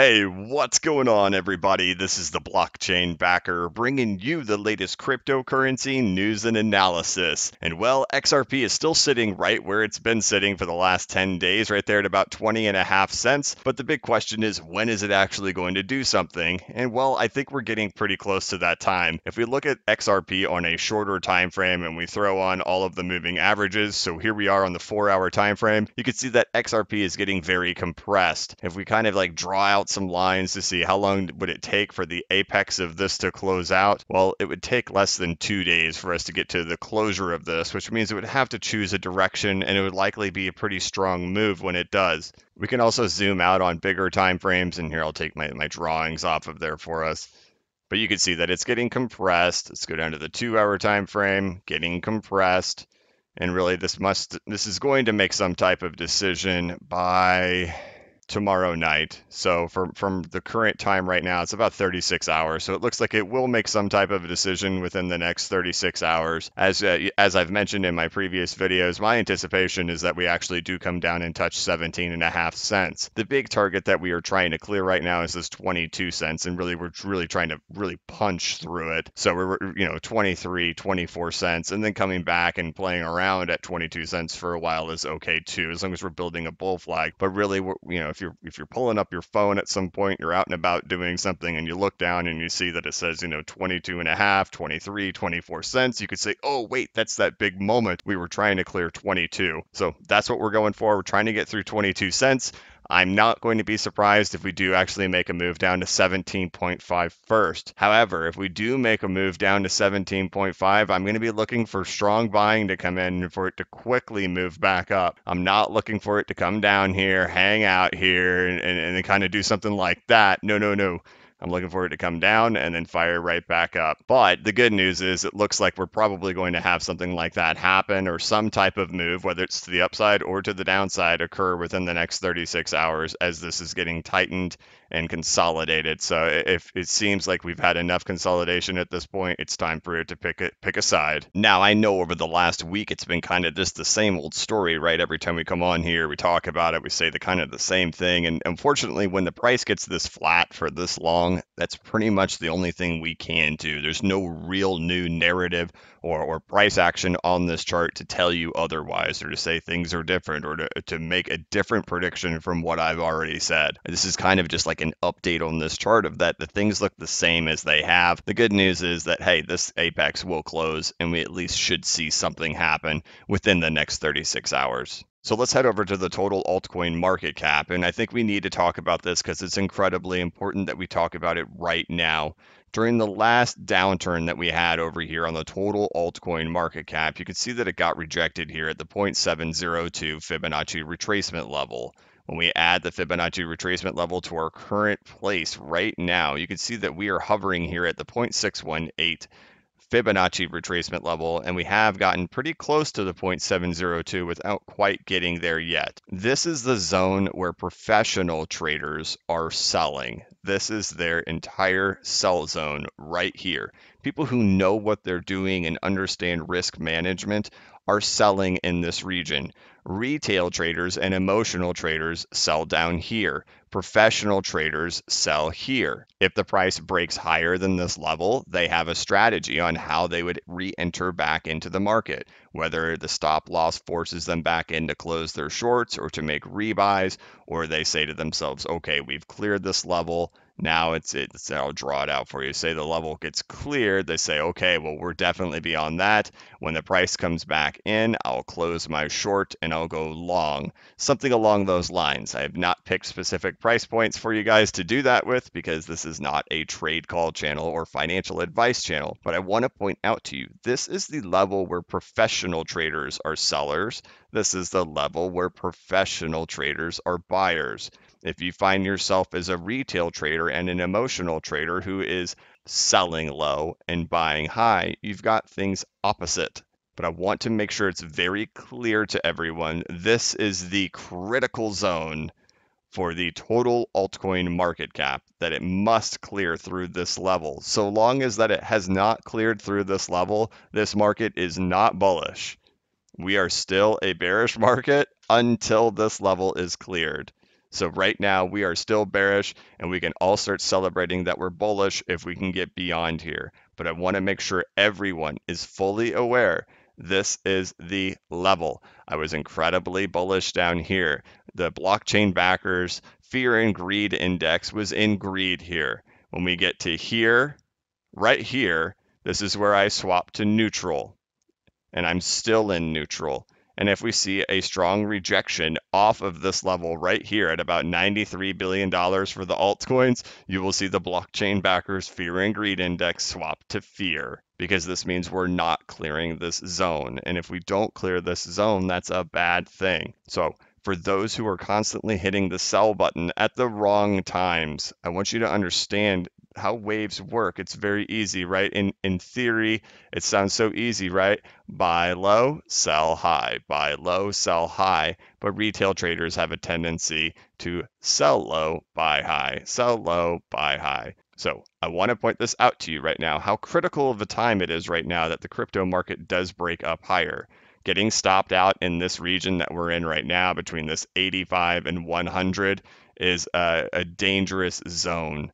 Hey, what's going on, everybody? This is the blockchain backer bringing you the latest cryptocurrency news and analysis. And well, XRP is still sitting right where it's been sitting for the last 10 days, right there at about 20 and a half cents. But the big question is, when is it actually going to do something? And well, I think we're getting pretty close to that time. If we look at XRP on a shorter time frame and we throw on all of the moving averages, so here we are on the four hour time frame, you can see that XRP is getting very compressed. If we kind of like draw out some lines to see how long would it take for the apex of this to close out. Well, it would take less than two days for us to get to the closure of this, which means it would have to choose a direction and it would likely be a pretty strong move when it does. We can also zoom out on bigger time frames, and here I'll take my, my drawings off of there for us. But you can see that it's getting compressed. Let's go down to the two hour time frame, getting compressed. And really this must this is going to make some type of decision by tomorrow night. So from from the current time right now, it's about 36 hours. So it looks like it will make some type of a decision within the next 36 hours. As uh, as I've mentioned in my previous videos, my anticipation is that we actually do come down and touch 17 and a half cents. The big target that we are trying to clear right now is this 22 cents, and really we're really trying to really punch through it. So we're you know 23, 24 cents, and then coming back and playing around at 22 cents for a while is okay too, as long as we're building a bull flag. But really, we're, you know if you're if you're pulling up your phone at some point, you're out and about doing something and you look down and you see that it says, you know, 22 and a half, 23, 24 cents, you could say, "Oh, wait, that's that big moment we were trying to clear 22." So, that's what we're going for. We're trying to get through 22 cents. I'm not going to be surprised if we do actually make a move down to 17.5 first. However, if we do make a move down to 17.5, I'm going to be looking for strong buying to come in for it to quickly move back up. I'm not looking for it to come down here, hang out here, and, and, and kind of do something like that. No, no, no. I'm looking for it to come down and then fire right back up. But the good news is it looks like we're probably going to have something like that happen or some type of move, whether it's to the upside or to the downside, occur within the next 36 hours as this is getting tightened and consolidate it. So if it seems like we've had enough consolidation at this point, it's time for it to pick a, pick a side. Now I know over the last week it's been kind of just the same old story, right? Every time we come on here, we talk about it, we say the kind of the same thing, and unfortunately, when the price gets this flat for this long, that's pretty much the only thing we can do. There's no real new narrative or, or price action on this chart to tell you otherwise or to say things are different or to, to make a different prediction from what I've already said. This is kind of just like like an update on this chart of that the things look the same as they have. The good news is that, hey, this apex will close and we at least should see something happen within the next 36 hours. So let's head over to the total altcoin market cap. And I think we need to talk about this because it's incredibly important that we talk about it right now. During the last downturn that we had over here on the total altcoin market cap, you can see that it got rejected here at the 0.702 Fibonacci retracement level. When we add the Fibonacci retracement level to our current place right now, you can see that we are hovering here at the 0.618 Fibonacci retracement level, and we have gotten pretty close to the 0.702 without quite getting there yet. This is the zone where professional traders are selling. This is their entire sell zone right here. People who know what they're doing and understand risk management are selling in this region. Retail traders and emotional traders sell down here. Professional traders sell here. If the price breaks higher than this level, they have a strategy on how they would re enter back into the market, whether the stop loss forces them back in to close their shorts or to make rebuys, or they say to themselves, okay, we've cleared this level. Now it's it's I'll draw it out for you. Say the level gets cleared, they say, okay, well we're definitely beyond that. When the price comes back in, I'll close my short and I'll go long. Something along those lines. I have not picked specific price points for you guys to do that with because this is not a trade call channel or financial advice channel. But I want to point out to you, this is the level where professional traders are sellers. This is the level where professional traders are buyers. If you find yourself as a retail trader and an emotional trader who is selling low and buying high, you've got things opposite. But I want to make sure it's very clear to everyone this is the critical zone for the total altcoin market cap that it must clear through this level. So long as that it has not cleared through this level, this market is not bullish. We are still a bearish market until this level is cleared. So right now we are still bearish and we can all start celebrating that we're bullish if we can get beyond here. But I want to make sure everyone is fully aware this is the level. I was incredibly bullish down here. The blockchain backers fear and greed index was in greed here. When we get to here, right here, this is where I swap to neutral and I'm still in neutral. And if we see a strong rejection off of this level right here at about $93 billion for the altcoins, you will see the blockchain backers fear and greed index swap to fear because this means we're not clearing this zone. And if we don't clear this zone, that's a bad thing. So for those who are constantly hitting the sell button at the wrong times, I want you to understand how waves work. It's very easy, right? In in theory, it sounds so easy, right? Buy low, sell high. Buy low, sell high. But retail traders have a tendency to sell low, buy high. Sell low, buy high. So I want to point this out to you right now how critical of a time it is right now that the crypto market does break up higher. Getting stopped out in this region that we're in right now between this 85 and 100 is a, a dangerous zone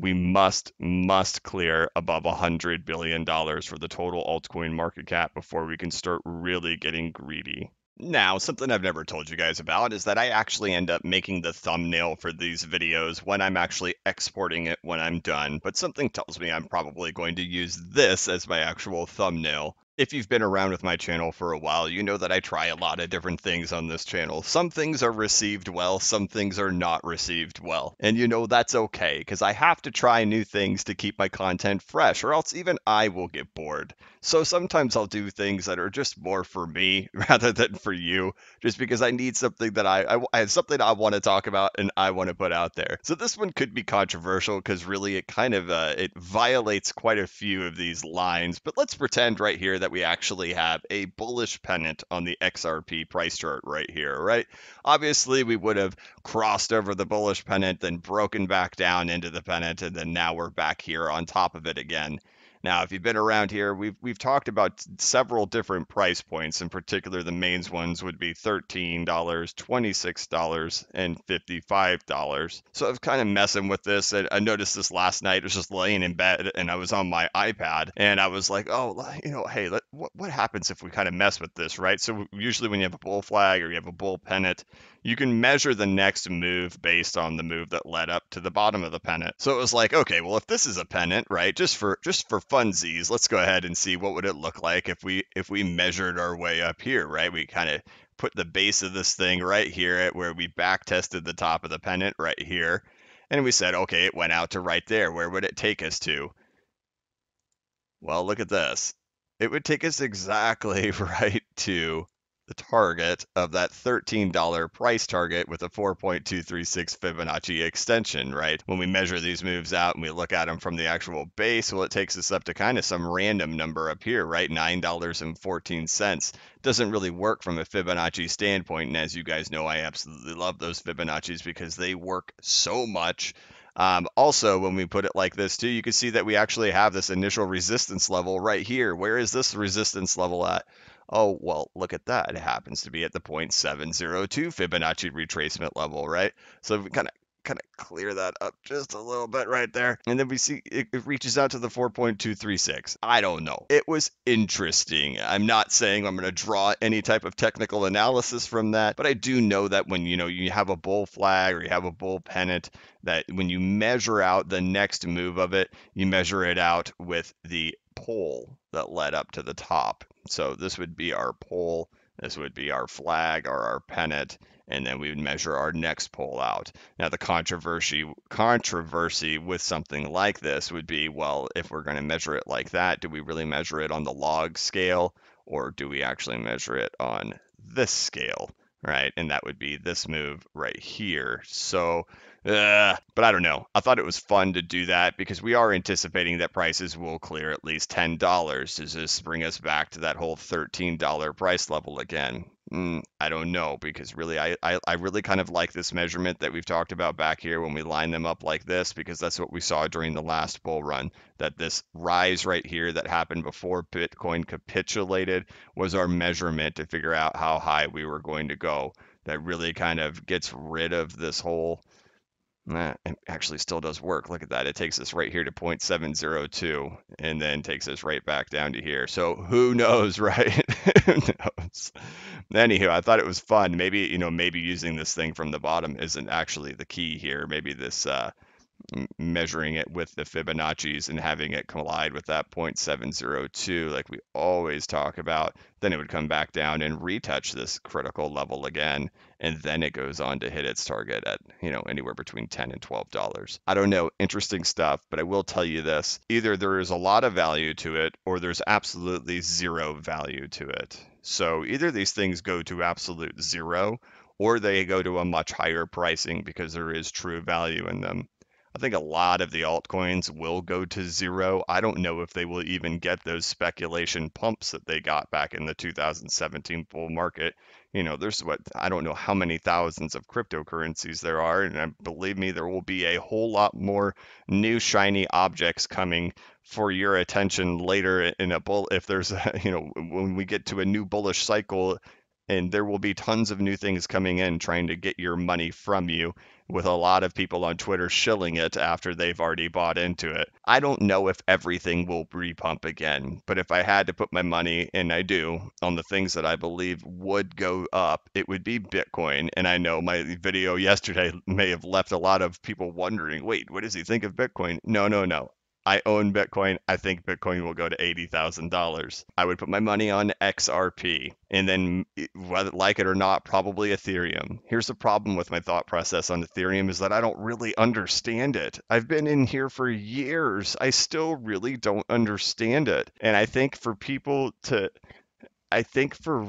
we must must clear above $100 billion for the total altcoin market cap before we can start really getting greedy now, something I've never told you guys about is that I actually end up making the thumbnail for these videos when I'm actually exporting it when I'm done, but something tells me I'm probably going to use this as my actual thumbnail if you've been around with my channel for a while, you know that I try a lot of different things on this channel. Some things are received well, some things are not received well. And you know that's okay, because I have to try new things to keep my content fresh, or else even I will get bored. So sometimes I'll do things that are just more for me rather than for you, just because I need something that I, I, I have something I want to talk about and I want to put out there. So this one could be controversial because really it kind of uh, it violates quite a few of these lines, but let's pretend right here that that we actually have a bullish pennant on the XRP price chart right here, right? Obviously, we would have crossed over the bullish pennant, then broken back down into the pennant, and then now we're back here on top of it again. Now, if you've been around here, we've we've talked about several different price points. In particular, the mains ones would be $13, $26, and $55. So I was kind of messing with this. I noticed this last night. I was just laying in bed and I was on my iPad and I was like, oh, you know, hey, let, what, what happens if we kind of mess with this, right? So usually when you have a bull flag or you have a bull pennant, you can measure the next move based on the move that led up to the bottom of the pennant. So it was like, okay, well, if this is a pennant, right, just for just for funsies, let's go ahead and see what would it look like if we if we measured our way up here, right? We kind of put the base of this thing right here at where we back tested the top of the pennant right here. And we said, okay, it went out to right there. Where would it take us to? Well, look at this. It would take us exactly right to the target of that $13 price target with a 4.236 Fibonacci extension, right? When we measure these moves out and we look at them from the actual base, well, it takes us up to kind of some random number up here, right? $9.14 doesn't really work from a Fibonacci standpoint. And as you guys know, I absolutely love those Fibonaccis because they work so much. Um, also, when we put it like this too, you can see that we actually have this initial resistance level right here. Where is this resistance level at? oh, well, look at that. It happens to be at the 0.702 Fibonacci retracement level, right? So we kind of kind of clear that up just a little bit right there. And then we see it, it, reaches out to the 4.236. I don't know. It was interesting. I'm not saying I'm going to draw any type of technical analysis from that, but I do know that when you know you have a bull flag or you have a bull pennant, that when you measure out the next move of it, you measure it out with the pole that led up to the top. So this would be our pole, this would be our flag or our pennant, and then we would measure our next pole out. Now the controversy controversy with something like this would be, well, if we're going to measure it like that, do we really measure it on the log scale or do we actually measure it on this scale? Right, and that would be this move right here. So uh, but I don't know. I thought it was fun to do that because we are anticipating that prices will clear at least ten dollars to just bring us back to that whole thirteen dollar price level again. Mm, I don't know because really, I, I I really kind of like this measurement that we've talked about back here when we line them up like this because that's what we saw during the last bull run. That this rise right here that happened before Bitcoin capitulated was our measurement to figure out how high we were going to go. That really kind of gets rid of this whole that actually still does work. Look at that. It takes us right here to 0.702 and then takes us right back down to here. So who knows, right? who knows? Anywho, I thought it was fun. Maybe, you know, maybe using this thing from the bottom isn't actually the key here. Maybe this uh, measuring it with the Fibonacci's and having it collide with that 0.702, like we always talk about, then it would come back down and retouch this critical level again. And then it goes on to hit its target at, you know, anywhere between 10 and $12. I don't know, interesting stuff, but I will tell you this either there is a lot of value to it or there's absolutely zero value to it. So either these things go to absolute zero or they go to a much higher pricing because there is true value in them. I think a lot of the altcoins will go to zero. I don't know if they will even get those speculation pumps that they got back in the 2017 bull market. You know, there's what I don't know how many thousands of cryptocurrencies there are, and uh, believe me, there will be a whole lot more new shiny objects coming for your attention later in a bull. If there's, a, you know, when we get to a new bullish cycle and there will be tons of new things coming in trying to get your money from you with a lot of people on Twitter shilling it after they've already bought into it. I don't know if everything will repump again, but if I had to put my money, and I do, on the things that I believe would go up, it would be Bitcoin. And I know my video yesterday may have left a lot of people wondering wait, what does he think of Bitcoin? No, no, no. I own Bitcoin. I think Bitcoin will go to $80,000. I would put my money on XRP and then, eh, whether like it or not, probably Ethereum. Here's the problem with my thought process on Ethereum is that I don't really understand it. I've been in here for years. I still really don't understand it. And I think for people to, I think for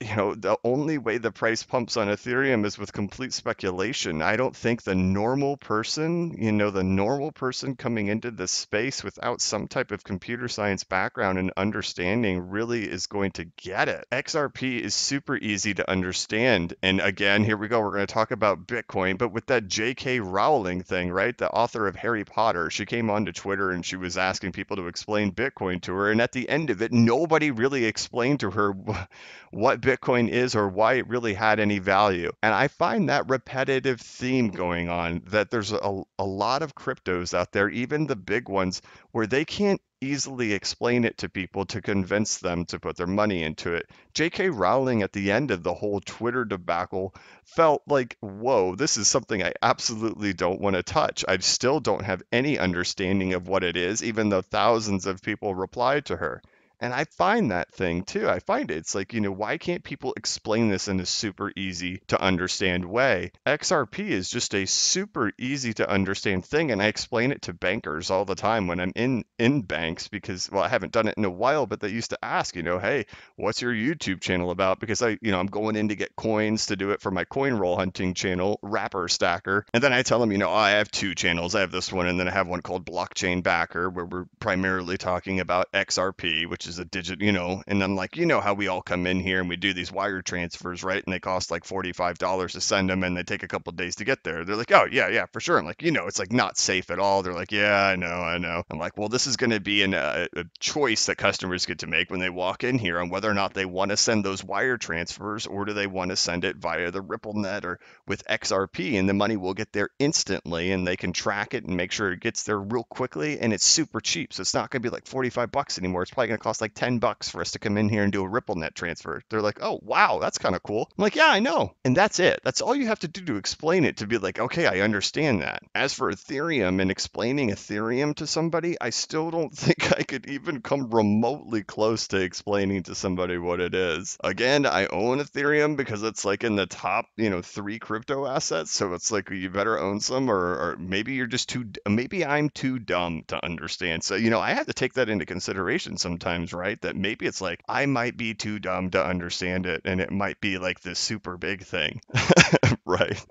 you know the only way the price pumps on ethereum is with complete speculation i don't think the normal person you know the normal person coming into this space without some type of computer science background and understanding really is going to get it xrp is super easy to understand and again here we go we're going to talk about bitcoin but with that jk rowling thing right the author of harry potter she came onto twitter and she was asking people to explain bitcoin to her and at the end of it nobody really explained to her what Bitcoin is or why it really had any value. And I find that repetitive theme going on that there's a, a lot of cryptos out there, even the big ones, where they can't easily explain it to people to convince them to put their money into it. J.K. Rowling at the end of the whole Twitter debacle felt like, whoa, this is something I absolutely don't want to touch. I still don't have any understanding of what it is, even though thousands of people replied to her. And I find that thing too. I find it. It's like, you know, why can't people explain this in a super easy to understand way? XRP is just a super easy to understand thing. And I explain it to bankers all the time when I'm in, in banks because, well, I haven't done it in a while, but they used to ask, you know, hey, what's your YouTube channel about? Because I, you know, I'm going in to get coins to do it for my coin roll hunting channel, Rapper Stacker. And then I tell them, you know, oh, I have two channels. I have this one, and then I have one called Blockchain Backer, where we're primarily talking about XRP, which is a digit, you know, and I'm like, you know how we all come in here and we do these wire transfers, right? And they cost like $45 to send them and they take a couple days to get there. They're like, oh, yeah, yeah, for sure. I'm like, you know, it's like not safe at all. They're like, yeah, I know, I know. I'm like, well, this is going to be an, uh, a choice that customers get to make when they walk in here on whether or not they want to send those wire transfers or do they want to send it via the Ripple net or with XRP and the money will get there instantly and they can track it and make sure it gets there real quickly and it's super cheap. So it's not going to be like 45 bucks anymore. It's probably going to cost cost like 10 bucks for us to come in here and do a Ripple net transfer. They're like, oh, wow, that's kind of cool. I'm like, yeah, I know. And that's it. That's all you have to do to explain it to be like, okay, I understand that. As for Ethereum and explaining Ethereum to somebody, I still don't think I could even come remotely close to explaining to somebody what it is. Again, I own Ethereum because it's like in the top, you know, three crypto assets. So it's like you better own some, or, or maybe you're just too, maybe I'm too dumb to understand. So, you know, I have to take that into consideration sometimes right? That maybe it's like, I might be too dumb to understand it, and it might be like this super big thing, right?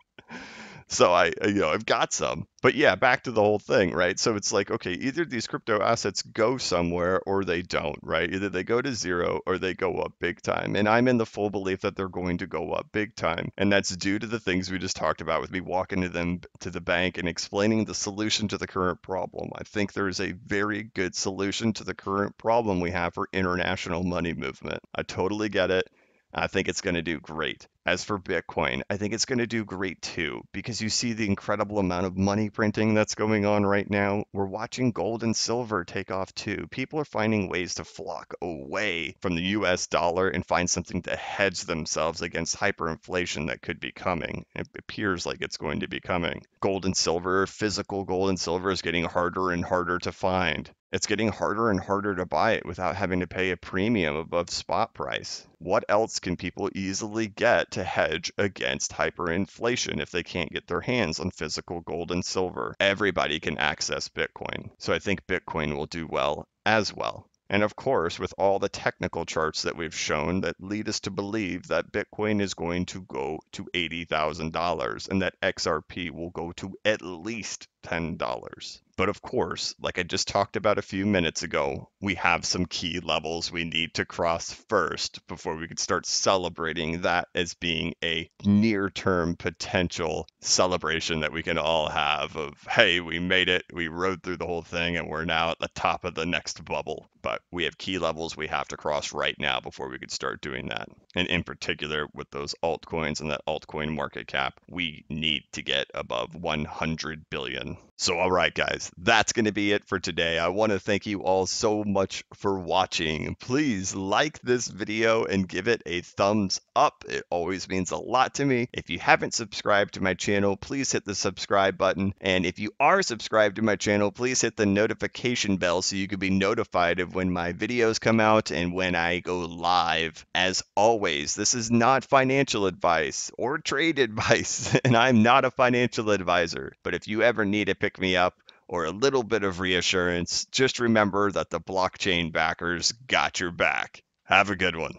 so I, uh, you know, I've got some. But yeah, back to the whole thing, right? So it's like, okay, either these crypto assets go somewhere or they don't, right? Either they go to zero or they go up big time. And I'm in the full belief that they're going to go up big time. And that's due to the things we just talked about with me walking to them to the bank and explaining the solution to the current problem. I think there is a very good solution to the current problem we have for international money movement. I totally get it. I think it's going to do great. As for Bitcoin, I think it's going to do great too because you see the incredible amount of money printing that's going on right now. We're watching gold and silver take off too. People are finding ways to flock away from the US dollar and find something to hedge themselves against hyperinflation that could be coming. It appears like it's going to be coming. Gold and silver, physical gold and silver is getting harder and harder to find it's getting harder and harder to buy it without having to pay a premium above spot price. What else can people easily get to hedge against hyperinflation if they can't get their hands on physical gold and silver? Everybody can access Bitcoin. So I think Bitcoin will do well as well. And of course, with all the technical charts that we've shown that lead us to believe that Bitcoin is going to go to $80,000 and that XRP will go to at least $10. But of course, like I just talked about a few minutes ago, we have some key levels we need to cross first before we can start celebrating that as being a near term potential celebration that we can all have of, hey, we made it, we rode through the whole thing, and we're now at the top of the next bubble. But we have key levels we have to cross right now before we could start doing that. And in particular, with those altcoins and that altcoin market cap, we need to get above 100 billion so, all right, guys, that's going to be it for today. I want to thank you all so much for watching. Please like this video and give it a thumbs up. It always means a lot to me. If you haven't subscribed to my channel, please hit the subscribe button. And if you are subscribed to my channel, please hit the notification bell so you can be notified of when my videos come out and when I go live. As always, this is not financial advice or trade advice, and I'm not a financial advisor. But if you ever need a pick me up or a little bit of reassurance, just remember that the blockchain backers got your back. Have a good one.